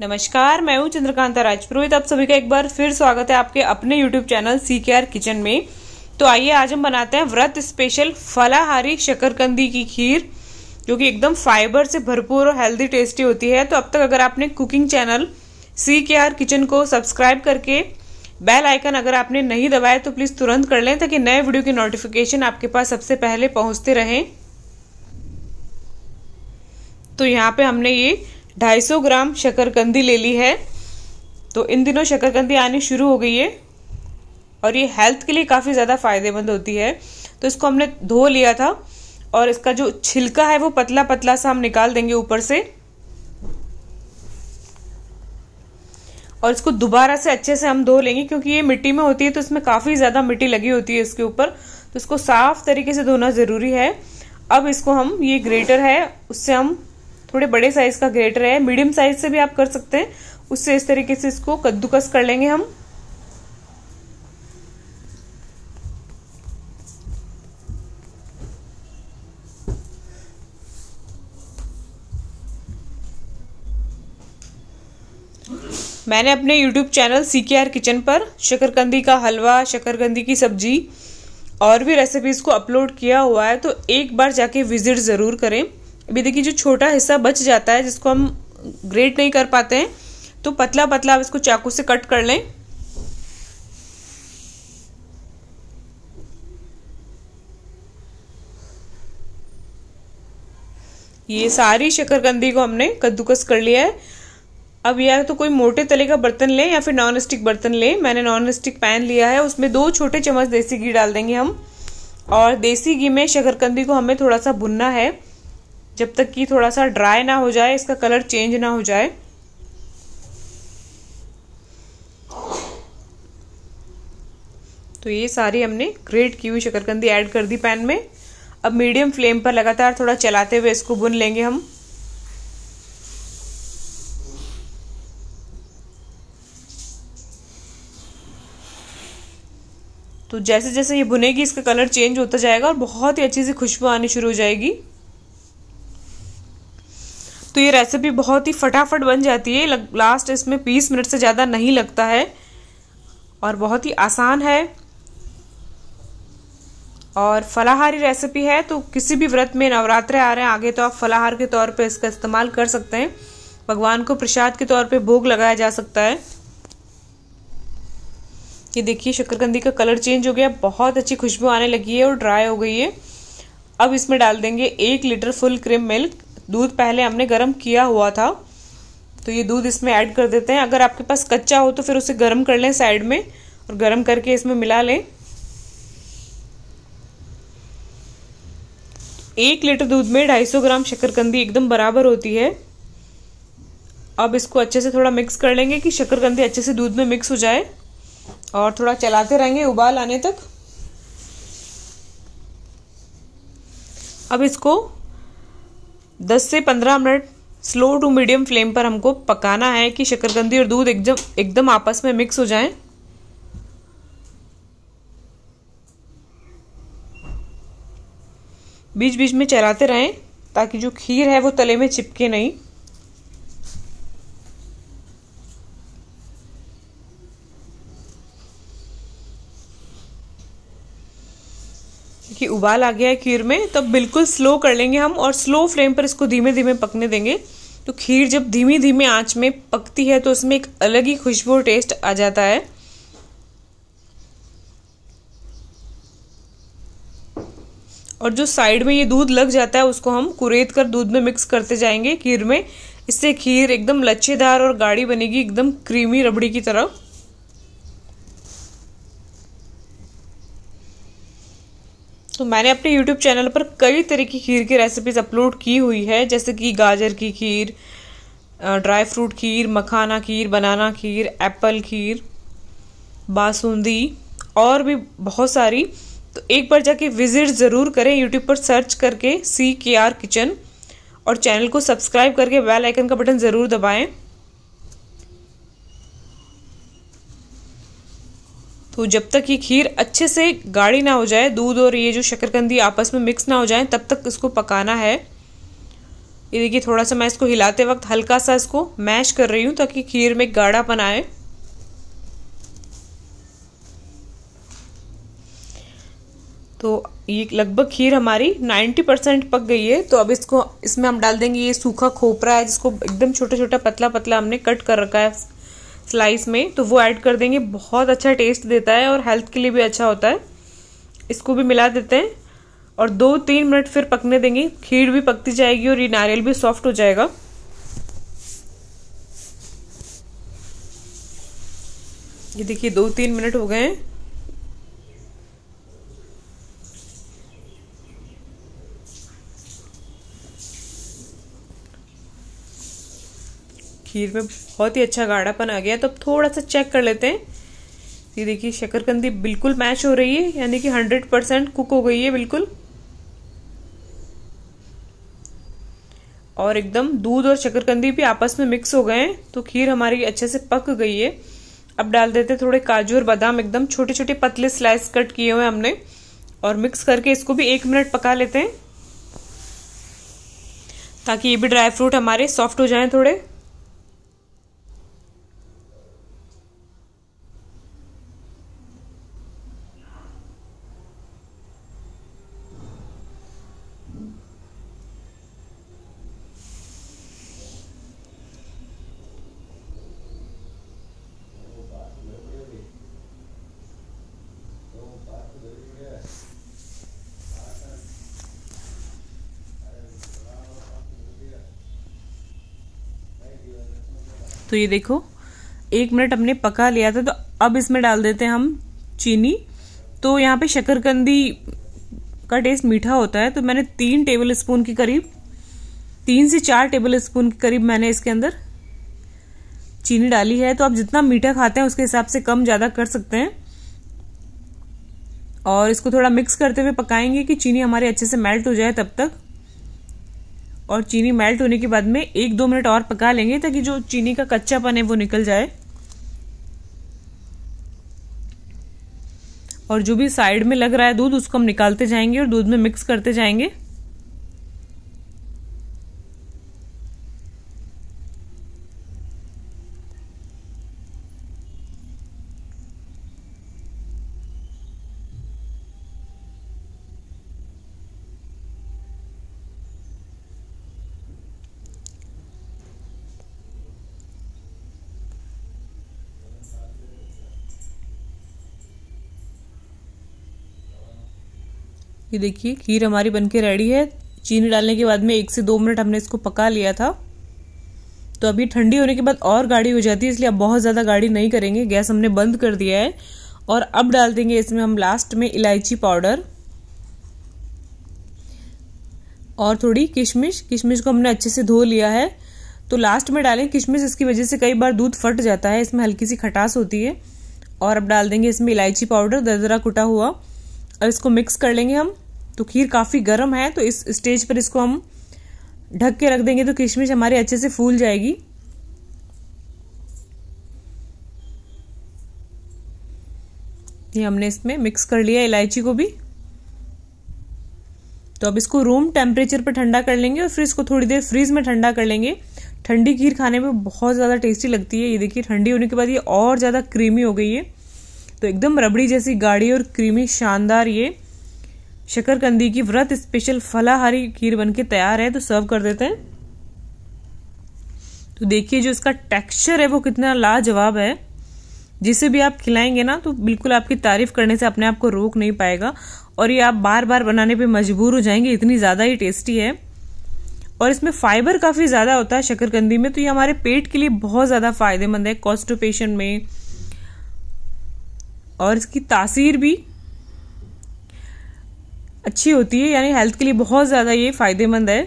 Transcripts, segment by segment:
नमस्कार मैं हूं चंद्रकांता राजपुरोहित आप सभी का एक बार फिर स्वागत है आपके अपने YouTube चैनल सी के किचन में तो आइए आज हम बनाते हैं व्रत स्पेशल फलाहारी शकरकंदी की खीर जो कि एकदम फाइबर से भरपूर और हेल्दी टेस्टी होती है तो अब तक अगर आपने कुकिंग चैनल सी के किचन को सब्सक्राइब करके बेल आइकन अगर आपने नहीं दबाया तो प्लीज़ तुरंत कर लें ताकि नए वीडियो की नोटिफिकेशन आपके पास सबसे पहले पहुंचते रहें तो यहाँ पे हमने ये 250 ग्राम शकरकंदी ले ली है तो इन दिनों शक्करकंदी आनी शुरू हो गई है और ये हेल्थ के लिए काफ़ी ज़्यादा फायदेमंद होती है तो इसको हमने धो लिया था और इसका जो छिलका है वो पतला पतला सा हम निकाल देंगे ऊपर से और इसको दोबारा से अच्छे से हम धो लेंगे क्योंकि ये मिट्टी में होती है तो इसमें काफ़ी ज़्यादा मिट्टी लगी होती है इसके ऊपर तो इसको साफ तरीके से धोना ज़रूरी है अब इसको हम ये ग्रेटर है उससे हम थोड़े बड़े साइज का ग्रेटर है मीडियम साइज से भी आप कर सकते हैं उससे इस तरीके से इसको कद्दूकस कर लेंगे हम मैंने अपने YouTube चैनल सी के आर किचन पर शकरकंदी का हलवा शकरकंदी की सब्जी और भी रेसिपीज़ को अपलोड किया हुआ है तो एक बार जाके विज़िट ज़रूर करें अभी देखिए जो छोटा हिस्सा बच जाता है जिसको हम ग्रेट नहीं कर पाते हैं तो पतला पतला आप इसको चाकू से कट कर लें ये सारी शकरकंदी को हमने कद्दूकस कर लिया है अब या तो कोई मोटे तले का बर्तन लें या फिर नॉन स्टिक बर्तन लें मैंने नॉन स्टिक पैन लिया है उसमें दो छोटे चम्मच देसी घी डाल देंगे हम और देसी घी में शकरकंदी को हमें थोड़ा सा भुनना है जब तक कि थोड़ा सा ड्राई ना हो जाए इसका कलर चेंज ना हो जाए तो ये सारी हमने ग्रेट की हुई शकरकंदी ऐड कर दी पैन में अब मीडियम फ्लेम पर लगातार थोड़ा चलाते हुए इसको भुन लेंगे हम तो जैसे जैसे ये भुनेगी इसका कलर चेंज होता जाएगा और बहुत ही अच्छी सी खुशबू आनी शुरू हो जाएगी तो ये रेसिपी बहुत ही फटाफट बन जाती है लास्ट इसमें बीस मिनट से ज़्यादा नहीं लगता है और बहुत ही आसान है और फलाहारी रेसिपी है तो किसी भी व्रत में नवरात्रे आ रहे हैं आगे तो आप फलाहार के तौर पे इसका इस्तेमाल कर सकते हैं भगवान को प्रसाद के तौर पे भोग लगाया जा सकता है ये देखिए शक्करकंदी का कलर चेंज हो गया बहुत अच्छी खुशबू आने लगी है और ड्राई हो गई है अब इसमें डाल देंगे एक लीटर फुल क्रीम मिल्क दूध पहले हमने गर्म किया हुआ था तो ये दूध इसमें ऐड कर देते हैं अगर आपके पास कच्चा हो तो फिर उसे गर्म कर लें साइड में और गर्म करके इसमें मिला लें एक लीटर दूध में 250 ग्राम शक्करकंदी एकदम बराबर होती है अब इसको अच्छे से थोड़ा मिक्स कर लेंगे कि शक्करकंदी अच्छे से दूध में मिक्स हो जाए और थोड़ा चलाते रहेंगे उबाल आने तक अब इसको 10 से 15 minute slow to medium flame पर हमको पकाना है कि शक्करकंदी और दूध एकदम एकदम आपस में मिक्स हो जाएं बीच बीच में चलाते रहें ताकि जो खीर है वो तले में चिपके नहीं उबाल आ गया है खीर में तब तो बिल्कुल स्लो कर लेंगे हम और स्लो फ्लेम पर इसको धीमे धीमे पकने देंगे तो खीर जब धीमी धीमे आंच में पकती है तो उसमें एक अलग ही खुशबू और टेस्ट आ जाता है और जो साइड में ये दूध लग जाता है उसको हम कुरेद कर दूध में मिक्स करते जाएंगे खीर में इससे खीर एकदम लच्छेदार और गाढ़ी बनेगी एकदम क्रीमी रबड़ी की तरह तो मैंने अपने यूट्यूब चैनल पर कई तरह की खीर की रेसिपीज़ अपलोड की हुई है जैसे कि गाजर की खीर ड्राई फ्रूट खीर मखाना खीर बनाना खीर एप्पल खीर बासुंदी और भी बहुत सारी तो एक बार जाके विज़िट ज़रूर करें यूट्यूब पर सर्च करके सी के आर किचन और चैनल को सब्सक्राइब करके बेल आइकन का बटन ज़रूर दबाएं तो जब तक ये खीर अच्छे से गाढ़ी ना हो जाए दूध और ये जो शक्करकंदी आपस में मिक्स ना हो जाए तब तक इसको पकाना है ये देखिए थोड़ा सा मैं इसको हिलाते वक्त हल्का सा इसको मैश कर रही हूँ ताकि खीर में गाढ़ापन आए तो ये लगभग खीर हमारी 90 परसेंट पक गई है तो अब इसको इसमें हम डाल देंगे ये सूखा खोपरा है जिसको एकदम छोटा छोटा पतला पतला हमने कट कर रखा है स्लाइस में तो वो ऐड कर देंगे बहुत अच्छा टेस्ट देता है और हेल्थ के लिए भी अच्छा होता है इसको भी मिला देते हैं और दो तीन मिनट फिर पकने देंगे खीर भी पकती जाएगी और ये नारियल भी सॉफ्ट हो जाएगा ये देखिए दो तीन मिनट हो गए हैं खीर में बहुत ही अच्छा गाढ़ापन आ गया तो अब थोड़ा सा चेक कर लेते हैं ये देखिए शक्करकंदी बिल्कुल मैच हो रही है यानी कि हंड्रेड परसेंट कुक हो गई है बिल्कुल और एकदम दूध और शकरकंदी भी आपस में मिक्स हो गए हैं तो खीर हमारी अच्छे से पक गई है अब डाल देते थोड़े काजू और बादाम एकदम छोटे छोटे पतले स्लाइस कट किए हुए हमने और मिक्स करके इसको भी एक मिनट पका लेते हैं ताकि ये भी ड्राई फ्रूट हमारे सॉफ्ट हो जाएं थोड़े तो ये देखो एक मिनट हमने पका लिया था तो अब इसमें डाल देते हैं हम चीनी तो यहाँ पे शकरकंदी का टेस्ट मीठा होता है तो मैंने तीन टेबल स्पून के करीब तीन से चार टेबल स्पून के करीब मैंने इसके अंदर चीनी डाली है तो आप जितना मीठा खाते हैं उसके हिसाब से कम ज़्यादा कर सकते हैं और इसको थोड़ा मिक्स करते हुए पकाएंगे कि चीनी हमारे अच्छे से मेल्ट हो जाए तब तक और चीनी मेल्ट होने के बाद में एक दो मिनट और पका लेंगे ताकि जो चीनी का कच्चापन है वो निकल जाए और जो भी साइड में लग रहा है दूध उसको हम निकालते जाएंगे और दूध में मिक्स करते जाएंगे ये देखिए खीर हमारी बनके रेडी है चीनी डालने के बाद में एक से दो मिनट हमने इसको पका लिया था तो अभी ठंडी होने के बाद और गाढ़ी हो जाती है इसलिए अब बहुत ज़्यादा गाढ़ी नहीं करेंगे गैस हमने बंद कर दिया है और अब डाल देंगे इसमें हम लास्ट में इलायची पाउडर और थोड़ी किशमिश किशमिश को हमने अच्छे से धो लिया है तो लास्ट में डालें किशमिश इसकी वजह से कई बार दूध फट जाता है इसमें हल्की सी खटास होती है और अब डाल देंगे इसमें इलायची पाउडर दरदरा कुटा हुआ अब इसको मिक्स कर लेंगे हम तो खीर काफ़ी गर्म है तो इस स्टेज पर इसको हम ढक के रख देंगे तो किशमिश हमारी अच्छे से फूल जाएगी ये हमने इसमें मिक्स कर लिया इलायची को भी तो अब इसको रूम टेम्परेचर पर ठंडा कर लेंगे और फिर इसको थोड़ी देर फ्रीज में ठंडा कर लेंगे ठंडी खीर खाने में बहुत ज़्यादा टेस्टी लगती है ये देखिए ठंडी होने के बाद ये और ज़्यादा क्रीमी हो गई है तो एकदम रबड़ी जैसी गाढ़ी और क्रीमी शानदार ये शकरकंदी की व्रत स्पेशल फलाहारी खीर बन के तैयार है तो सर्व कर देते हैं तो देखिए जो इसका टेक्सचर है वो कितना लाजवाब है जिसे भी आप खिलाएंगे ना तो बिल्कुल आपकी तारीफ करने से अपने आप को रोक नहीं पाएगा और ये आप बार बार बनाने पे मजबूर हो जाएंगे इतनी ज़्यादा ही टेस्टी है और इसमें फाइबर काफ़ी ज़्यादा होता है शकरकंदी में तो ये हमारे पेट के लिए बहुत ज़्यादा फायदेमंद है कॉन्स्टिपेशन में और इसकी तासीर भी अच्छी होती है यानी हेल्थ के लिए बहुत ज़्यादा ये फ़ायदेमंद है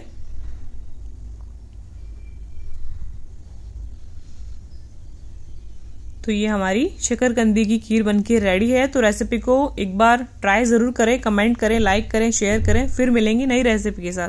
तो ये हमारी शकरकंदी की खीर बनके रेडी है तो रेसिपी को एक बार ट्राई ज़रूर करें कमेंट करें लाइक करें शेयर करें फिर मिलेंगी नई रेसिपी के साथ